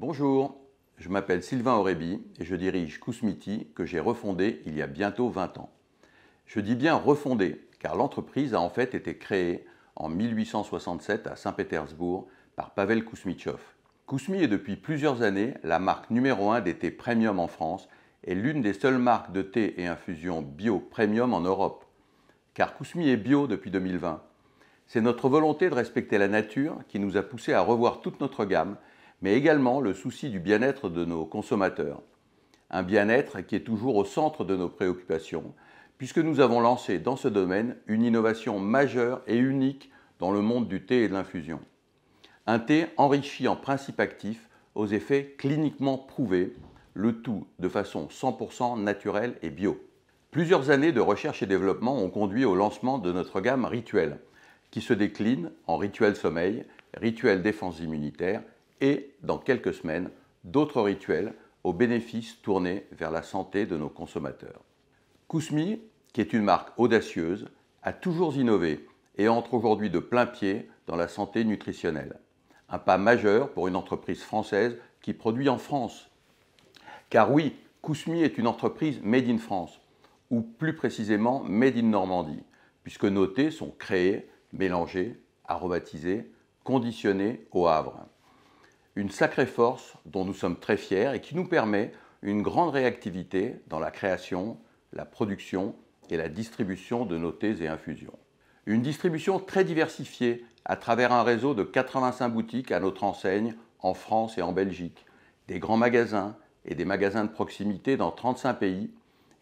Bonjour, je m'appelle Sylvain Aurébi et je dirige Kousmiti que j'ai refondé il y a bientôt 20 ans. Je dis bien refondé car l'entreprise a en fait été créée en 1867 à Saint-Pétersbourg par Pavel Kousmitchov. Kousmi est depuis plusieurs années la marque numéro 1 des thés premium en France et l'une des seules marques de thé et infusion bio premium en Europe. Car Kousmi est bio depuis 2020. C'est notre volonté de respecter la nature qui nous a poussé à revoir toute notre gamme mais également le souci du bien-être de nos consommateurs. Un bien-être qui est toujours au centre de nos préoccupations, puisque nous avons lancé dans ce domaine une innovation majeure et unique dans le monde du thé et de l'infusion. Un thé enrichi en principes actifs aux effets cliniquement prouvés, le tout de façon 100% naturelle et bio. Plusieurs années de recherche et développement ont conduit au lancement de notre gamme Rituel, qui se décline en Rituel Sommeil, Rituel Défense Immunitaire et, dans quelques semaines, d'autres rituels aux bénéfices tournés vers la santé de nos consommateurs. Kousmi, qui est une marque audacieuse, a toujours innové et entre aujourd'hui de plein pied dans la santé nutritionnelle. Un pas majeur pour une entreprise française qui produit en France. Car oui, Kousmi est une entreprise made in France, ou plus précisément made in Normandie, puisque nos thés sont créés, mélangés, aromatisés, conditionnés au Havre une sacrée force dont nous sommes très fiers et qui nous permet une grande réactivité dans la création, la production et la distribution de nos thés et infusions. Une distribution très diversifiée à travers un réseau de 85 boutiques à notre enseigne en France et en Belgique, des grands magasins et des magasins de proximité dans 35 pays,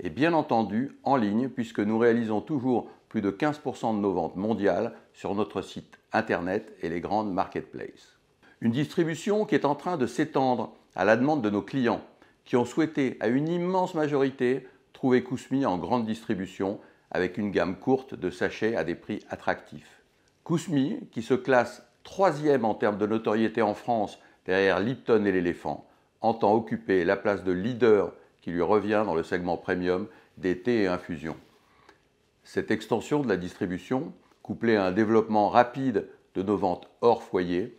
et bien entendu en ligne puisque nous réalisons toujours plus de 15% de nos ventes mondiales sur notre site internet et les grandes marketplaces. Une distribution qui est en train de s'étendre à la demande de nos clients, qui ont souhaité à une immense majorité trouver Kousmi en grande distribution avec une gamme courte de sachets à des prix attractifs. Kousmi, qui se classe troisième en termes de notoriété en France derrière Lipton et l'éléphant, entend occuper la place de leader qui lui revient dans le segment premium des thés et infusions. Cette extension de la distribution, couplée à un développement rapide de nos ventes hors foyer,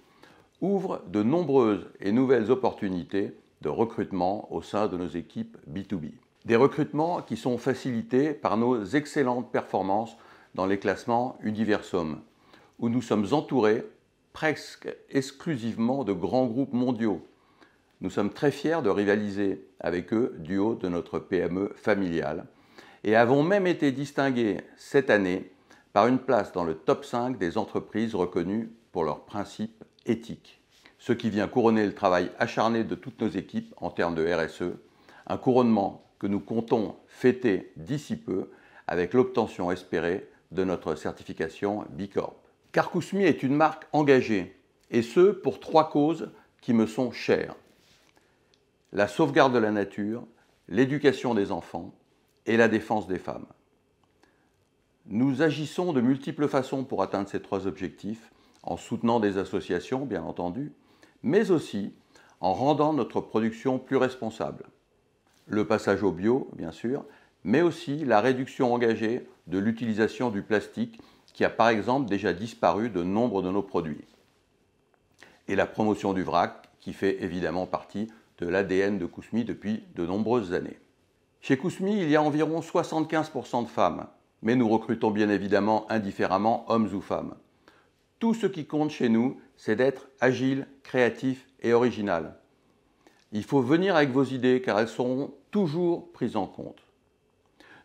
ouvre de nombreuses et nouvelles opportunités de recrutement au sein de nos équipes B2B. Des recrutements qui sont facilités par nos excellentes performances dans les classements Universum, où nous sommes entourés presque exclusivement de grands groupes mondiaux. Nous sommes très fiers de rivaliser avec eux du haut de notre PME familiale et avons même été distingués cette année par une place dans le top 5 des entreprises reconnues pour leurs principes éthique, ce qui vient couronner le travail acharné de toutes nos équipes en termes de RSE, un couronnement que nous comptons fêter d'ici peu avec l'obtention espérée de notre certification Bicorp. Carcousmi est une marque engagée, et ce pour trois causes qui me sont chères. La sauvegarde de la nature, l'éducation des enfants et la défense des femmes. Nous agissons de multiples façons pour atteindre ces trois objectifs en soutenant des associations, bien entendu, mais aussi en rendant notre production plus responsable. Le passage au bio, bien sûr, mais aussi la réduction engagée de l'utilisation du plastique qui a par exemple déjà disparu de nombre de nos produits. Et la promotion du vrac qui fait évidemment partie de l'ADN de Kousmi depuis de nombreuses années. Chez Kousmi, il y a environ 75% de femmes, mais nous recrutons bien évidemment indifféremment hommes ou femmes. Tout ce qui compte chez nous, c'est d'être agile, créatif et original. Il faut venir avec vos idées car elles seront toujours prises en compte.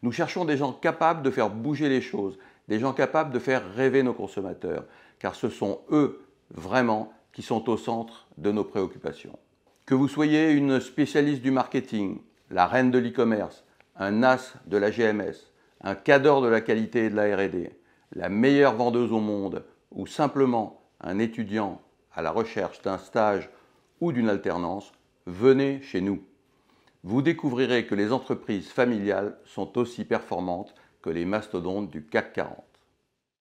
Nous cherchons des gens capables de faire bouger les choses, des gens capables de faire rêver nos consommateurs, car ce sont eux vraiment qui sont au centre de nos préoccupations. Que vous soyez une spécialiste du marketing, la reine de l'e-commerce, un as de la GMS, un cadre de la qualité et de la RD, la meilleure vendeuse au monde, ou simplement un étudiant à la recherche d'un stage ou d'une alternance, venez chez nous. Vous découvrirez que les entreprises familiales sont aussi performantes que les mastodontes du CAC 40.